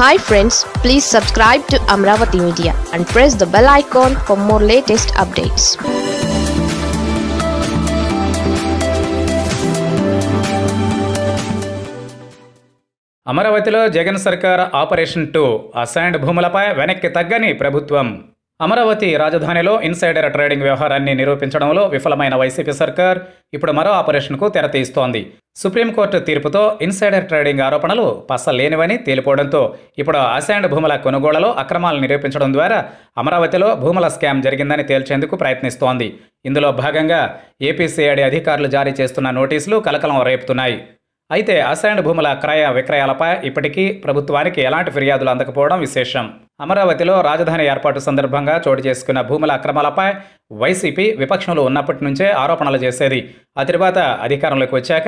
hi friends please subscribe to Amaravati media and press the bell icon for more latest updates అమరావతిలో జగన్ సర్కార్ operation two assigned భూములపై వెనక్కి తగ్గని ప్రభుత్వం అమరావతి రాజధానిలో ఇన్సైడర్ ట్రేడింగ్ వ్యవహారాన్ని నిరూపించడంలో విఫలమైన వైసీపీ సర్కార్ ఇప్పుడు మరో ఆపరేషన్కు తెరతీస్తోంది సుప్రీంకోర్టు తీర్పుతో ఇన్సైడర్ ట్రేడింగ్ ఆరోపణలు పసలేనివని తేలిపోవడంతో ఇప్పుడు అశాండ్ భూముల కొనుగోళ్లలో అక్రమాలు నిరూపించడం ద్వారా అమరావతిలో భూముల స్కామ్ జరిగిందని తేల్చేందుకు ప్రయత్నిస్తోంది ఇందులో భాగంగా ఏపీసీఐడి అధికారులు జారీ చేస్తున్న నోటీసులు కలకలం రేపుతున్నాయి అయితే అశాండ్ భూముల క్రయ విక్రయాలపై ఇప్పటికీ ప్రభుత్వానికి ఎలాంటి ఫిర్యాదులు అందకపోవడం విశేషం అమరావతిలో రాజధాని ఏర్పాటు సందర్భంగా చోటు చేసుకున్న భూముల అక్రమాలపై వైసీపీ విపక్షంలో ఉన్నప్పటి నుంచే ఆరోపణలు చేసేది ఆ తర్వాత అధికారంలోకి వచ్చాక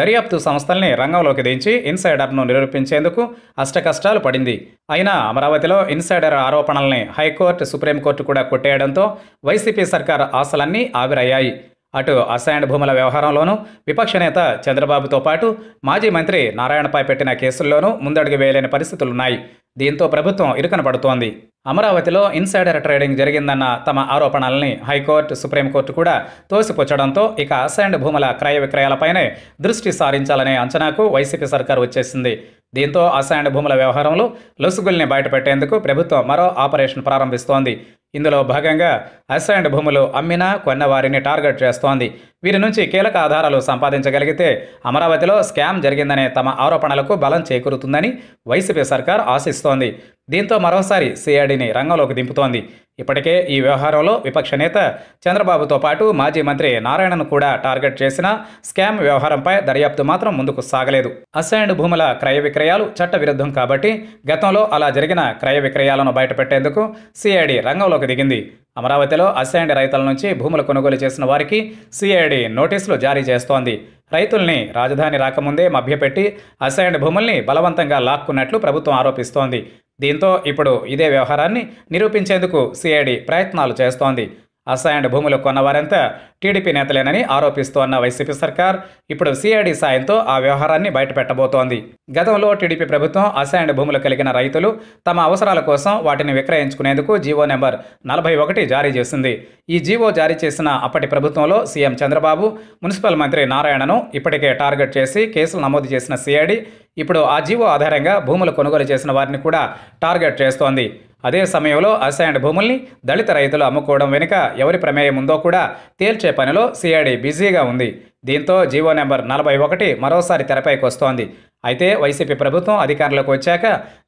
దర్యాప్తు సంస్థల్ని రంగంలోకి దించి ఇన్సైడర్ను నిరూపించేందుకు అష్టకష్టాలు పడింది అయినా అమరావతిలో ఇన్సైడర్ ఆరోపణల్ని హైకోర్టు సుప్రీంకోర్టు కూడా కొట్టేయడంతో వైసీపీ సర్కార్ ఆశలన్నీ ఆవిరయ్యాయి అటు అసైన్డ్ భూముల వ్యవహారంలోనూ విపక్ష నేత చంద్రబాబుతో పాటు మాజీ మంత్రి నారాయణపై పెట్టిన కేసుల్లోనూ ముందడుగు వేయలేని పరిస్థితులున్నాయి దీంతో ప్రభుత్వం ఇరుకన పడుతోంది అమరావతిలో ఇన్సైడర్ ట్రేడింగ్ జరిగిందన్న తమ ఆరోపణల్ని హైకోర్టు సుప్రీంకోర్టు కూడా తోసిపుచ్చడంతో ఇక అసైన్డ్ భూముల క్రయ విక్రయాలపైనే దృష్టి సారించాలనే అంచనాకు వైసీపీ సర్కార్ వచ్చేసింది దీంతో అసైన్డ్ భూముల వ్యవహారంలో లొసుగుల్ని బయటపెట్టేందుకు ప్రభుత్వం మరో ఆపరేషన్ ప్రారంభిస్తోంది ఇందులో భాగంగా అసైన్డ్ భూములు అమ్మినా కొన్న వారిని టార్గెట్ చేస్తోంది వీరి నుంచి కీలక ఆధారాలు సంపాదించగలిగితే అమరావతిలో స్కామ్ జరిగిందనే తమ ఆరోపణలకు బలం చేకూరుతుందని వైసీపీ సర్కార్ ఆశిస్తోంది దీంతో మరోసారి సిఐడిని రంగంలోకి దింపుతోంది ఇప్పటికే ఈ వ్యవహారంలో విపక్ష నేత చంద్రబాబుతో పాటు మాజీ మంత్రి నారాయణను కూడా టార్గెట్ చేసిన స్కామ్ వ్యవహారంపై దర్యాప్తు మాత్రం ముందుకు సాగలేదు అసైన్డ్ భూముల క్రయ విక్రయాలు చట్టవిరుద్ధం కాబట్టి గతంలో అలా జరిగిన క్రయ విక్రయాలను బయటపెట్టేందుకు సిఐడి రంగంలోకి దిగింది అమరావతిలో అసైన్డ్ రైతుల నుంచి భూములు కొనుగోలు చేసిన వారికి సిఐడి నోటీసులు జారీ చేస్తోంది రైతుల్ని రాజధాని రాకముందే మభ్యపెట్టి అసైన్డ్ భూముల్ని బలవంతంగా లాక్కున్నట్లు ప్రభుత్వం ఆరోపిస్తోంది దీంతో ఇప్పుడు ఇదే వ్యవహారాన్ని నిరూపించేందుకు సిఐడి ప్రయత్నాలు చేస్తోంది అసాయం భూములు కొన్నవారంతా టీడీపీ నేతలేనని ఆరోపిస్తోన్న వైసీపీ సర్కార్ ఇప్పుడు సిఐడి సాయంతో ఆ వ్యవహారాన్ని బయటపెట్టబోతోంది గతంలో టీడీపీ ప్రభుత్వం అసాయం భూములు కలిగిన రైతులు తమ అవసరాల కోసం వాటిని విక్రయించుకునేందుకు జీవో నెంబర్ నలభై ఒకటి జారీ చేసింది ఈ జీవో జారీ చేసిన అప్పటి ప్రభుత్వంలో సీఎం చంద్రబాబు మున్సిపల్ మంత్రి నారాయణను ఇప్పటికే టార్గెట్ చేసి కేసులు నమోదు చేసిన సిఐడి ఇప్పుడు ఆ జీవో ఆధారంగా భూములు కొనుగోలు చేసిన వారిని కూడా టార్గెట్ చేస్తోంది అదే సమయంలో అసైన్డ్ భూముల్ని దళిత రైతులు అమ్ముకోవడం వెనుక ఎవరి ప్రమేయం ఉందో కూడా తేల్చే పనిలో సిఐడి బిజీగా ఉంది దీంతో జీవో నెంబర్ నలభై ఒకటి మరోసారి తెరపైకి వస్తోంది అయితే వైసీపీ ప్రభుత్వం అధికారంలోకి వచ్చాక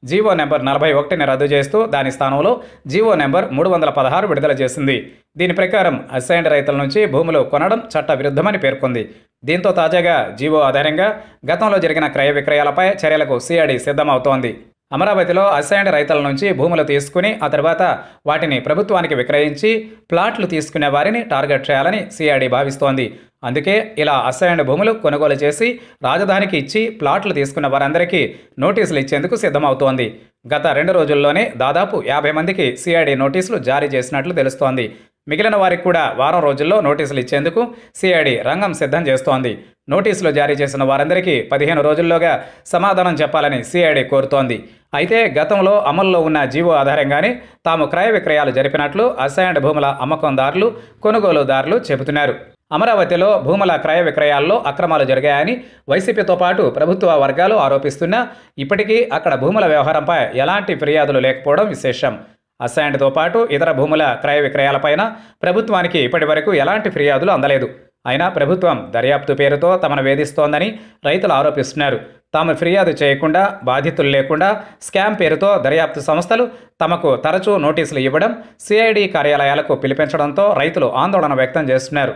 జీవో నెంబర్ నలభై ఒకటిని రద్దు చేస్తూ దాని స్థానంలో జీవో నెంబర్ మూడు వందల పదహారు విడుదల చేసింది దీని ప్రకారం అసైన్డ్ రైతుల నుంచి భూములు కొనడం చట్టవిరుద్ధమని పేర్కొంది దీంతో తాజాగా జీవో ఆధారంగా గతంలో జరిగిన క్రయ విక్రయాలపై చర్యలకు సిఐడి సిద్ధమవుతోంది అమరావతిలో అసైన్డ్ రైతుల నుంచి భూములు తీసుకుని ఆ తర్వాత వాటిని ప్రభుత్వానికి విక్రయించి ప్లాట్లు తీసుకునే వారిని టార్గెట్ చేయాలని సిఐడి భావిస్తోంది అందుకే ఇలా అసైన్డ్ భూములు కొనుగోలు చేసి రాజధానికి ఇచ్చి ప్లాట్లు తీసుకున్న వారందరికీ నోటీసులు ఇచ్చేందుకు సిద్ధమవుతోంది గత రెండు రోజుల్లోనే దాదాపు యాభై మందికి సిఐడి నోటీసులు జారీ చేసినట్లు తెలుస్తోంది మిగిలిన వారికి కూడా వారం రోజుల్లో నోటీసులు ఇచ్చేందుకు సిఐడి రంగం సిద్ధం చేస్తోంది నోటీసులు జారీ చేసిన వారందరికీ పదిహేను రోజుల్లోగా సమాధానం చెప్పాలని సిఐడి కోరుతోంది అయితే గతంలో అమల్లో ఉన్న జీవో ఆధారంగానే తాము క్రయ విక్రయాలు జరిపినట్లు అసైన్డ్ భూముల అమ్మకందారులు కొనుగోలుదారులు చెబుతున్నారు అమరావతిలో భూముల క్రయ విక్రయాల్లో అక్రమాలు జరిగాయని వైసీపీతో పాటు ప్రభుత్వ వర్గాలు ఆరోపిస్తున్నా ఇప్పటికీ అక్కడ భూముల వ్యవహారంపై ఎలాంటి ఫిర్యాదులు లేకపోవడం విశేషం అసైన్డ్తో పాటు ఇతర భూముల క్రయ విక్రయాలపైన ప్రభుత్వానికి ఇప్పటివరకు ఎలాంటి ఫిర్యాదులు అందలేదు అయినా ప్రభుత్వం దర్యాప్తు పేరుతో తమను వేధిస్తోందని రైతులు ఆరోపిస్తున్నారు తాము ఫిర్యాదు చేయకుండా బాధితులు లేకుండా స్కామ్ పేరుతో దర్యాప్తు సంస్థలు తమకు తరచూ నోటీసులు ఇవ్వడం సిఐడి కార్యాలయాలకు పిలిపించడంతో రైతులు ఆందోళన వ్యక్తం చేస్తున్నారు